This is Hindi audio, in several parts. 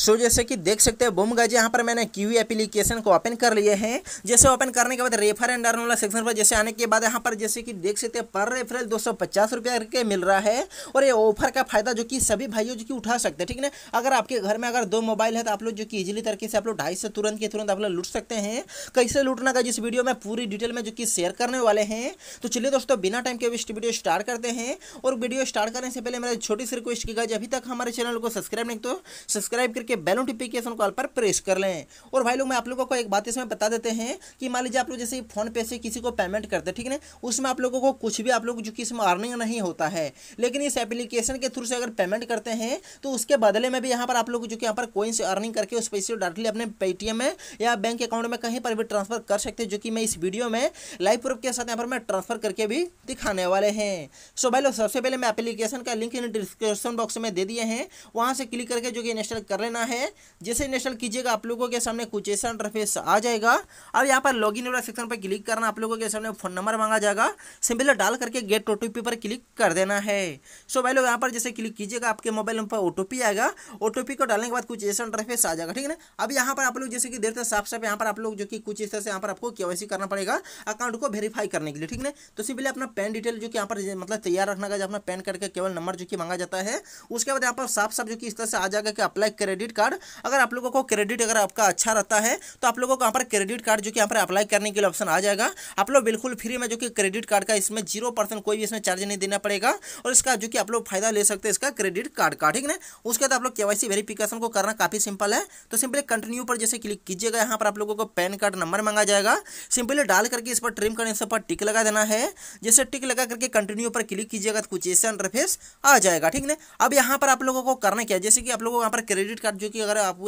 सो जैसे कि देख सकते हैं बोम गाइज यहाँ पर मैंने क्यू एप्लीकेशन को ओपन कर लिए हैं जैसे ओपन करने के बाद रेफर एंड अर्न वाला सेक्शन पर जैसे आने के बाद यहाँ पर जैसे कि देख सकते हैं पर रेफरल दो सौ पचास रुपया करके मिल रहा है और ये ऑफर का फायदा जो कि सभी भाइयों जो कि उठा सकते हैं ठीक है अगर आपके घर में अगर दो मोबाइल है तो आप लोग जो कि इजिली तरीके से आप लोग ढाई से तुरंत के तुरंत आप लोग लुट सकते हैं कैसे लुटना का जिस वीडियो में पूरी डिटेल में जो कि शेयर करने वाले हैं तो चलिए दोस्तों बिना टाइम के वेस्ट वीडियो स्टार्ट करते हैं और वीडियो स्टार्ट करने से पहले मेरा छोटी सी रिक्वेस्ट की गई अभी तक हमारे चैनल को सब्सक्राइब नहीं तो सब्सक्राइब करके करके बेल नोटिफिकेशन कॉल पर प्रेस कर लें और भाई लोग मैं आप लोगों को एक बात इसमें बता देते हैं कि मान लीजिए आप लोग जैसे फोन पे से किसी को पेमेंट करते हैं ठीक है उसमें आप लोगों को कुछ भी आप लोग जो कि इसमें अर्निंग नहीं होता है लेकिन इस एप्लीकेशन के थ्रू से अगर पेमेंट करते हैं तो उसके बदले में भी यहाँ पर आप लोग जो कि यहाँ पर कोइन से अर्निंग करके उस पैसे डायरेक्टली अपने पेटीएम में या बैंक अकाउंट में कहीं पर भी ट्रांसफर कर सकते हैं जो कि मैं इस वीडियो में लाइव प्रूफ के साथ यहाँ पर मैं ट्रांसफर करके भी दिखाने वाले हैं सो भाई लोग सबसे पहले मैं एप्लीकेशन का लिंक डिस्क्रिप्शन बॉक्स में दे दिए हैं वहाँ से क्लिक करके जो कि इंस्टॉल कर लें लेना है जैसे इंस्टॉल कीजिएगा आप लोगों के सामने कुछ ऐसा इंटरफेस आ जाएगा और यहाँ पर लॉगिन वाला सेक्शन पर क्लिक करना आप लोगों के सामने फोन नंबर मांगा जाएगा सिंपली डाल करके गेट ओ पर क्लिक कर देना है सो भाई लोग यहाँ पर जैसे क्लिक कीजिएगा आपके मोबाइल नंबर पर ओ आएगा ओ को डालने के बाद कुछ ऐसा इंटरफेस आ जाएगा ठीक है ना अब यहाँ पर आप लोग जैसे कि देर तक साफ साफ यहाँ पर आप लोग जो कि कुछ इस तरह से यहाँ पर आपको के करना पड़ेगा अकाउंट को वेरीफाई करने के लिए ठीक है तो सिंपली अपना पैन डिटेल जो कि यहाँ पर मतलब तैयार रखना का अपना पैन करके केवल नंबर जो कि मांगा जाता है उसके बाद यहाँ पर साफ साफ जो कि इस तरह से आ जाएगा कि अप्लाई क्रेडिट क्रेडिट कार्ड अगर आप लोगों को क्रेडिट अगर आपका अच्छा रहता है तो आप लोगों को यहाँ पर क्रेडिट कार्ड जो कि यहाँ पर अप्लाई करने के लिए ऑप्शन आ जाएगा आप लोग बिल्कुल फ्री में जो कि क्रेडिट कार्ड का इसमें जीरो परसेंट कोई भी इसमें चार्ज नहीं देना पड़ेगा और इसका जो कि आप लोग फायदा ले सकते हैं इसका क्रेडिट कार्ड का ठीक है उसके बाद आप लोग केवाईसी वेरिफिकेशन को करना काफी सिंपल है तो सिंपली कंटिन्यू पर जैसे क्लिक कीजिएगा यहाँ पर आप लोगों को पैन कार्ड नंबर मांगा जाएगा सिंपली डाल करके इस पर ट्रिम करने से पर टिक लगा देना है जैसे टिक लगा करके कंटिन्यू पर क्लिक कीजिएगा तो कुछ ऐसे इंटरफेस आ जाएगा ठीक है अब यहाँ पर आप लोगों को करना क्या जैसे कि आप लोगों को यहाँ पर क्रेडिट कार्ड कार्ड जो कि अगर आप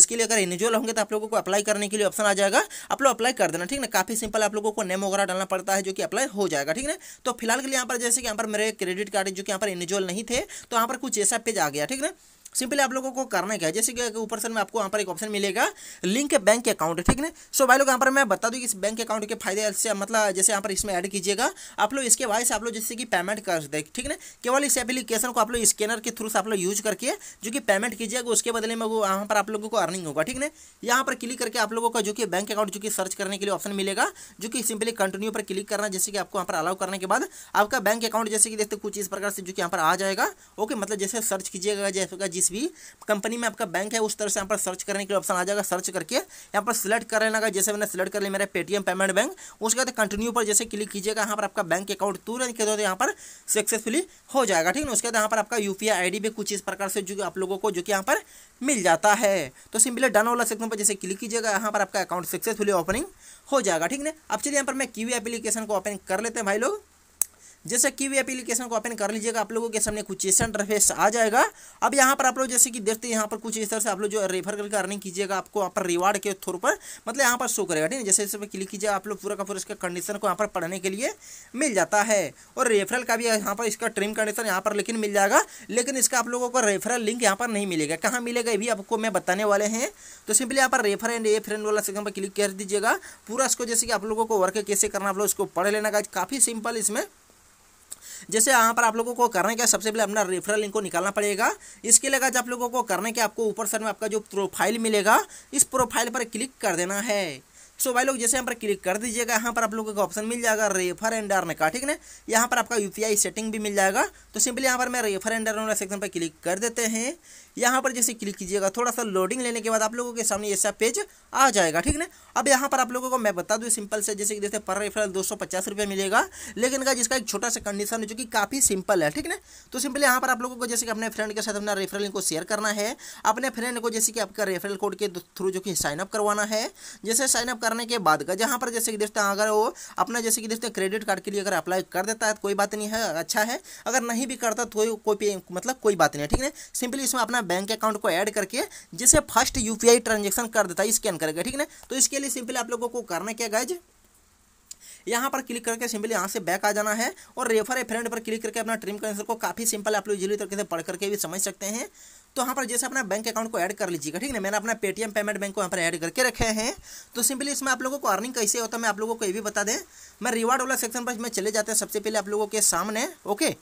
इसके लिए अगर इनिजुअल होंगे तो आप लोगों को अप्लाई करने के लिए ऑप्शन आ जाएगा आप लोग अप्लाई कर देना ठीक ना काफ़ी सिंपल आप लोगों को नेम वगैरह डालना पड़ता है जो कि अप्लाई हो जाएगा ठीक है तो फिलहाल के लिए यहाँ पर जैसे कि यहाँ पर मेरे क्रेडिट कार्ड जो कि यहाँ पर इनिजुअल नहीं थे तो यहाँ पर कुछ ऐसा पेज आ गया ठीक है सिंपली आप लोगों को करना क्या है जैसे कि ऊपर से मैं आपको यहाँ पर एक ऑप्शन मिलेगा लिंक बैंक अकाउंट ठीक है सो भाई लोग यहाँ पर मैं बता दूँ कि इस बैंक अकाउंट के फायदे से मतलब जैसे यहाँ पर इसमें ऐड कीजिएगा आप लोग इसके वाइस से आप लोग जैसे कि पेमेंट कर दे ठीक है केवल इस एप्लीकेशन को आप लोग स्कैनर के थ्रू से आप लोग यूज करके जो कि पेमेंट कीजिएगा उसके बदले में वो यहाँ पर आप लोगों को अर्निंग होगा ठीक है यहाँ पर क्लिक करके आप लोगों का जो कि बैंक अकाउंट जो कि सर्च करने के लिए ऑप्शन मिलेगा जो कि सिंपली कंटिन्यू पर क्लिक करना जैसे कि आपको यहाँ पर अलाउ करने के बाद आपका बैंक अकाउंट जैसे कि देखते कुछ इस प्रकार से जो कि यहाँ पर आ जाएगा ओके मतलब जैसे सर्च कीजिएगा जैसे जिस भी कंपनी में आपका बैंक है उस तरह से यहाँ पर सर्च करने के लिए ऑप्शन आ जाएगा सर्च करके यहाँ पर सिलेक्ट कर लेना जैसे मैंने सिलेक्ट कर लिया मेरा पेटीएम पेमेंट बैंक उसके बाद कंटिन्यू पर जैसे क्लिक कीजिएगा यहाँ पर आपका बैंक अकाउंट तुरंत के दो यहाँ पर सक्सेसफुली हो जाएगा ठीक है उसके बाद यहाँ पर आपका यू पी भी कुछ इस प्रकार से जो आप लोगों को जो कि यहाँ पर मिल जाता है तो सिंपली डन वाला सेक्शन पर जैसे क्लिक कीजिएगा यहाँ पर आपका अकाउंट सक्सेसफुली ओपनिंग हो जाएगा ठीक है अब चलिए यहाँ पर मैं क्यू एप्लीकेशन को ओपन कर लेते हैं भाई लोग जैसे कि वे एप्लीकेशन को ओपन कर लीजिएगा आप लोगों के सामने कुछ ऐसा इंटरफेस आ जाएगा अब यहाँ पर आप लोग जैसे कि देखते हैं यहाँ पर कुछ इस तरह से आप लोग जो रेफर करके अर्निंग कीजिएगा आपको यहाँ पर रिवार्ड के थ्रो पर मतलब यहाँ पर शो करेगा ठीक है जैसे जैसे क्लिक कीजिएगा आप लोग पूरा का पूरा इसका कंडीशन को यहाँ पर पढ़ने के लिए मिल जाता है और रेफरल का भी यहाँ पर इसका ट्रिम कंडीशन यहाँ पर लेकिन मिल जाएगा लेकिन इसका आप लोगों को रेफरल लिंक यहाँ पर नहीं मिलेगा कहाँ मिलेगा भी आपको मैं बताने वाले हैं तो सिंपली यहाँ पर रेफर एंड ए फ्रेंड वाला सेक्शन पर क्लिक कर दीजिएगा पूरा इसको जैसे कि आप लोगों को वर्क कैसे करना आप लोग इसको पढ़ लेना काफ़ी सिंपल इसमें जैसे यहाँ पर आप लोगों को करने का सबसे पहले अपना रेफरल लिंक को निकालना पड़ेगा इसके लिए आप लोगों को करने के आपको ऊपर सर में आपका जो प्रोफाइल मिलेगा इस प्रोफाइल पर क्लिक कर देना है सो भाई लोग जैसे यहाँ पर क्लिक कर दीजिएगा यहाँ पर आप लोगों को ऑप्शन मिल जाएगा रेफर एंड अर्न का ठीक है यहाँ पर आपका यूपीआई सेटिंग भी मिल जाएगा तो सिंपली यहाँ पर मैं रेफर एंड अर्न वाला सेक्शन पर क्लिक कर देते हैं यहाँ पर जैसे क्लिक कीजिएगा थोड़ा सा लोडिंग लेने के बाद आप लोगों के सामने ऐसा पेज आ जाएगा ठीक है अब यहाँ पर आप लोगों को मैं बता दूँ सिंपल से जैसे कि देखते पर रेफरल दो सौ पचास मिलेगा लेकिन का जिसका एक छोटा सा कंडीशन है जो कि काफ़ी सिंपल है ठीक है तो सिंपली यहाँ पर आप लोगों को जैसे कि अपने फ्रेंड के साथ अपना रेफरल को शेयर करना है अपने फ्रेंड को जैसे कि आपका रेफरल कोड के थ्रू जो कि साइनअप करवाना है जैसे साइनअप कर करने के बाद का जहाँ पर जैसे कि देखते हैं अगर वो अपना जैसे कि देखते हैं क्रेडिट कार्ड के लिए अगर अप्लाई कर देता है तो कोई बात नहीं है अच्छा है अगर नहीं भी करता तो कोई पे, मतलब कोई बात नहीं है ठीक है सिंपली इसमें अपना बैंक अकाउंट को ऐड करके जिसे फर्स्ट यू ट्रांजेक्शन कर देता है स्कैन करके ठीक है तो इसके लिए सिंपली आप लोगों को करना क्या गाइज यहाँ पर क्लिक करके सिंपली यहाँ से बैक आ जाना है और रेफर ए फ्रेंड पर क्लिक करके अपना ट्रिम कैंसर को काफ़ी सिंपल आप लोग जिली तरीके से पढ़ करके भी समझ सकते हैं तो यहाँ पर जैसे अपना बैंक अकाउंट को ऐड कर लीजिएगा ठीक है मैंने अपना पेटीएम पेमेंट बैंक को यहाँ पर ऐड करके रखे हैं तो सिंपली इसमें आप लोगों को अर्निंग कैसे होता है मैं आप लोगों को ये भी बता दें मैं रिवार्ड वाला सेक्शन पर इसमें चले जाते हैं सबसे पहले आप लोगों के सामने ओके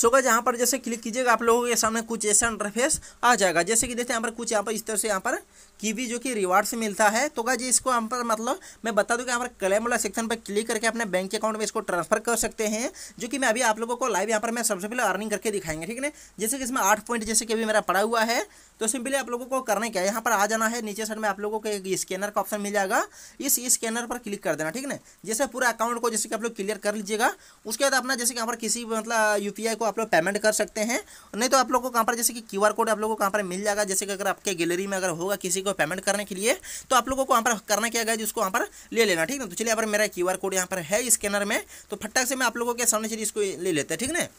सो गए यहाँ पर जैसे क्लिक कीजिएगा आप लोगों के सामने कुछ ऐसा इंटरफेस आ जाएगा जैसे कि देखते हैं यहाँ पर कुछ यहाँ पर इस तरह से यहाँ पर कीवी जो कि रिवार्ड से मिलता है तो गाजी इसको यहाँ पर मतलब मैं बता दूं कि यहाँ पर क्लेम वाला सेक्शन पर क्लिक करके अपने बैंक अकाउंट में इसको ट्रांसफर कर सकते हैं जो कि मैं अभी आप लोगों को लाइव यहाँ पर मैं सबसे पहले अर्निंग करके दिखाएंगे ठीक है जैसे कि इसमें आठ पॉइंट जैसे कि अभी मेरा पड़ा हुआ है तो सिंपली आप लोगों को करना क्या है यहाँ पर आ जाना है नीचे साइड में आप लोगों को स्कैनर का ऑप्शन मिल जाएगा इस स्कैनर पर क्लिक कर देना ठीक है जैसे पूरा अकाउंट को जैसे कि आप लोग क्लियर कर लीजिएगा उसके बाद अपना जैसे कि यहाँ पर किसी मतलब यू को आप लोग पेमेंट कर सकते हैं नहीं तो आप लोग को कहाँ पर जैसे कि क्यू कोड आप लोगों को कहाँ पर मिल जाएगा जैसे कि अगर आपके गैलरी में अगर होगा किसी को पेमेंट करने के लिए तो आप लोगों को वहाँ पर करना क्या गया जिसको वहाँ पर ले लेना ठीक है तो चलिए यहाँ पर मेरा क्यू कोड यहाँ पर है स्कैनर में तो फटाक से मैं आप लोगों के सामने चलिए इसको ले लेते हैं ठीक है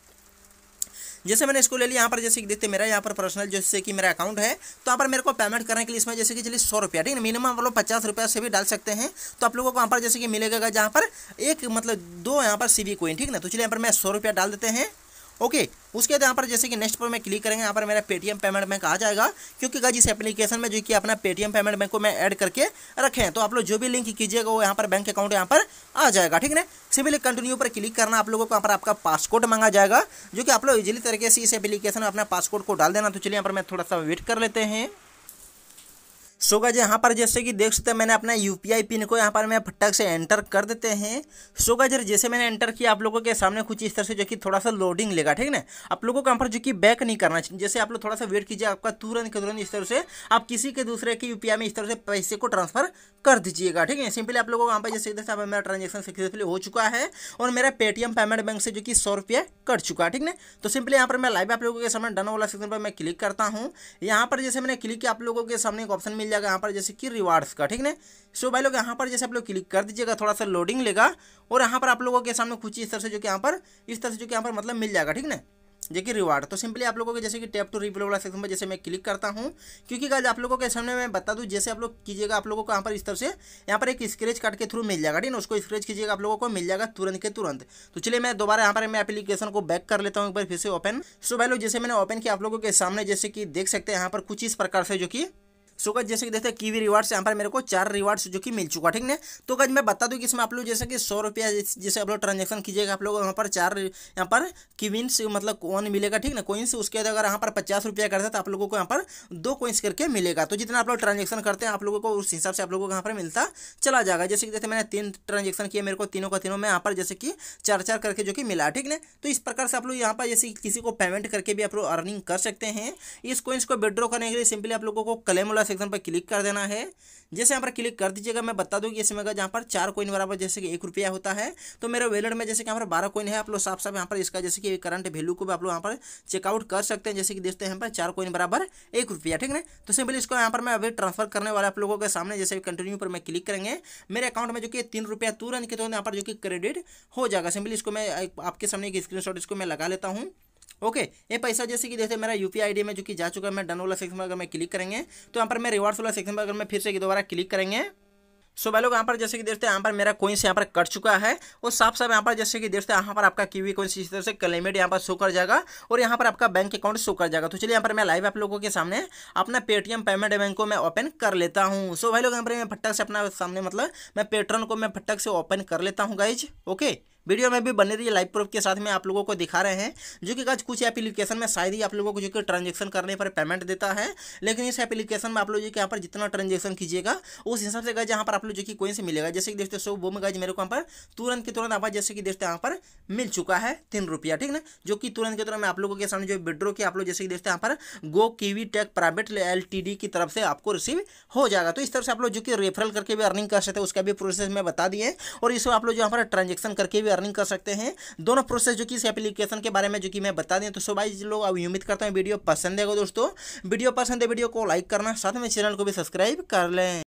जैसे मैंने इसको ले लिया यहाँ पर जैसे कि देखते मेरा यहाँ पर पर्सनल जैसे कि मेरा अकाउंट है तो यहाँ पर मेरे को पेमेंट करने के लिए इसमें जैसे कि चलिए सौ रुपया ठीक है मिनिमम आप लोग पचास रुपया से भी डाल सकते हैं तो आप लोगों को यहाँ पर जैसे कि मिलेगा जहाँ पर एक मतलब दो यहाँ पर सी बी कोइन ठीक ना तो चलिए यहाँ पर मैं सौ रुपया डाल देते हैं ओके उसके बाद यहाँ पर जैसे कि नेक्स्ट पर मैं क्लिक करेंगे यहाँ पर मेरा पेटीएम पेमेंट बैंक आ जाएगा क्योंकि गाइज इस एप्लीकेशन में जो कि अपना पेटीएम पेमेंट बैंक को मैं ऐड करके रखें तो आप लोग जो भी लिंक कीजिएगा वो यहाँ पर बैंक अकाउंट यहाँ पर आ जाएगा ठीक है सिविल कंटिन्यू पर क्लिक करना आप लोगों को यहाँ पर आपका पासपोर्ट मांगा जाएगा जो कि आप लोग इजिली तरीके से इस एप्लीकेशन में अपना पासपोर्ट को डाल देना तो चलिए यहाँ पर मैं थोड़ा सा वेट कर लेते हैं सो so गज यहाँ पर जैसे कि देख सकते हैं मैंने अपना यू पिन को यहाँ पर मैं फटक से एंटर कर देते हैं सो so गज जैसे मैंने एंटर किया आप लोगों के सामने कुछ इस तरह से जो कि थोड़ा सा लोडिंग लेगा ठीक ना आप लोगों को यहाँ पर जो कि बैक नहीं करना चाहिए जैसे आप लोग थोड़ा सा वेट कीजिए आपका तुरंत के तुरंत इस तरह से आप किसी के दूसरे के यू में इस तरह से पैसे को ट्रांसफर कर दीजिएगा ठीक है सिंपली आप लोगों को यहाँ पर जैसे इधर मेरा ट्रांजेक्शन सक्सेसफुली हो चुका है और मेरा पेटीएम पेमेंट बैंक से जो कि सौ रुपये कट चुका है ठीक ना तो सिंपली यहाँ पर मैं लाइव आप लोगों के सामने डन वाला सेक्शन पर मैं क्लिक करता हूँ यहाँ पर जैसे मैंने क्लिक किया आप लोगों के सामने एक ऑप्शन मिल जाएगा यहाँ पर जैसे कि रिवार्ड्स का ठीक है सो भाई लोग यहाँ पर जैसे आप लोग क्लिक कर दीजिएगा थोड़ा सा लोडिंग लेगा और यहाँ पर आप लोगों के सामने कुछ इस तरह से जो कि यहाँ पर इस तरह से जो कि यहाँ पर मतलब मिल जाएगा ठीक है जो कि रिवार्ड तो सिंपली आप लोगों के जैसे कि टैप टू रिप्लो वाला सेक्शन पर जैसे मैं क्लिक करता हूँ क्योंकि गाइज आप लोगों के सामने मैं बता दूँ जैसे आप लोग कीजिएगा आप लोगों को यहाँ पर इस तरह से यहाँ पर एक स्क्रेच कार्ड के थ्रू मिल जाएगा ठीक है उसको स्क्रेच कीजिएगा आप लोगों को मिल जाएगा तुरंत के तुरंत तो चलिए मैं दोबारा यहाँ पर मैं एप्लीकेशन को बैक कर लेता हूँ एक बार फिर से ओपन सो भाई लोग जैसे मैंने ओपन किया आप लोगों के सामने जैसे कि देख सकते हैं यहाँ पर कुछ इस प्रकार से जो कि सो गज जैसे कि देखते हैं कीवी रिवार्ड्स यहाँ पर मेरे को चार रिवार्ड्स जो कि मिल चुका ठीक है तो गज मैं बता दूँ कि इसमें आप लोग जैसे कि सौ रुपया जैसे आप लोग ट्रांजेक्शन कीजिएगा आप लोग यहाँ पर चार यहाँ पर कीविन्स मतलब कौन मिलेगा ठीक ना कोइंस उसके बाद अगर यहाँ पर पचास रुपया करते हैं तो आप लोगों को यहाँ पर दो कोइंस करके मिलेगा तो जितना आप लोग ट्रांजेक्शन करते हैं आप लोगों को उस हिसाब से आप लोगों को यहाँ पर मिलता चला जाएगा जैसे कि जैसे मैंने तीन ट्रांजेक्शन किया मेरे को तीनों का तीनों में यहाँ पर जैसे कि चार चार करके जो कि मिला ठीक है तो इस प्रकार से आप लोग यहाँ पर जैसे किसी को पेमेंट करके भी आप लोग अर्निंग कर सकते हैं इस कोइंस को विड्रॉ करने के लिए सिंपली आप लोगों को क्लेम वाला सेक्शन पर क्लिक कर देना है जैसे यहाँ पर क्लिक कर दीजिएगा मैं बता दूँगी इसमें अगर जहाँ पर चार कोइन बराबर जैसे कि एक रुपया होता है तो मेरे वेलेट में जैसे कि यहाँ पर बारह कोइन है आप लोग साफ साफ यहाँ पर इसका जैसे कि करंट वैल्यू को भी आप लोग यहाँ पर चेकआउट कर सकते हैं जैसे कि देखते हैं यहाँ पर चार कोइन बराबर एक रुपया ठीक है तो सिंपली इसको यहाँ पर मैं अभी ट्रांसफर करने वाला आप लोगों के सामने जैसे कंटिन्यू पर मैं क्लिक करेंगे मेरे अकाउंट में जो कि तीन रुपया तुरंत के तो यहाँ पर जो कि क्रेडिट हो जाएगा सिंपली इसको मैं आपके सामने एक स्क्रीन इसको मैं लगा लेता हूँ ओके ये पैसा जैसे कि जैसे मेरा यूपीआई आईडी में जो कि जा चुका है मैं डन वाला सेक्शन में अगर मैं क्लिक करेंगे तो यहाँ पर मैं रिवार्ड्स वाला सेक्शन में अगर मैं फिर से दोबारा क्लिक करेंगे सो भाई लोग यहाँ पर जैसे कि देखते हैं यहाँ पर मेरा कोइंस यहाँ पर कट चुका है और साफ साफ यहाँ पर जैसे कि देखते हैं यहाँ पर आपका कीवी कोइंस इस तरह से क्लेमेट यहाँ पर शो कर जाएगा और यहाँ पर आपका बैंक अकाउंट शो कर जाएगा तो चलिए यहाँ पर मैं लाइव आप लोगों के सामने अपना पेटीएम पेमेंट बैंक को मैं ओपन कर लेता हूँ सो भाई लोग यहाँ पर मैं फटक से अपना सामने मतलब मैं पेट्रन को मैं फटक से ओपन कर लेता हूँ गाइज ओके वीडियो में भी बने रही लाइव प्रूफ के साथ में आप लोगों को दिखा रहे हैं जो कि आज कुछ एप्लीकेशन में शायद ही आप लोगों को जो कि ट्रांजेक्शन करने पर पेमेंट देता है लेकिन इस एप्लीकेशन में आप लोग जो कि यहाँ पर जितना ट्रांजेक्शन कीजिएगा उस हिसाब से गए यहाँ पर आप लोग जो कि कोई से मिलेगा जैसे कि देखते सो वो में गए मेरे को यहाँ पर तुरंत के तुरंत आप जैसे कि देखते यहाँ पर मिल चुका है तीन रुपया ठीक ना जो कि तुरंत के तुरंत मैं आप लोगों के सामने जो विड्रो किया आप लोग जैसे कि देखते हैं यहाँ पर Go Kiwi Tech private L की तरफ से आपको रिसीव हो जाएगा तो इस तरह से आप लोग जो कि रेफरल करके भी अर्निंग कर सकते हैं उसका भी प्रोसेस मैं बता दिए और इसमें आप लोग जो यहाँ पर ट्रांजेक्शन करके भी अर्निंग कर सकते हैं दोनों प्रोसेस जो कि इस एप्लीकेशन के बारे में जो कि मैं बता दें तो सो भाई लोग अब उम्मीद करता हूँ वीडियो पसंद है दोस्तों वीडियो पसंद है वीडियो को लाइक करना साथ में चैनल को भी सब्सक्राइब कर लें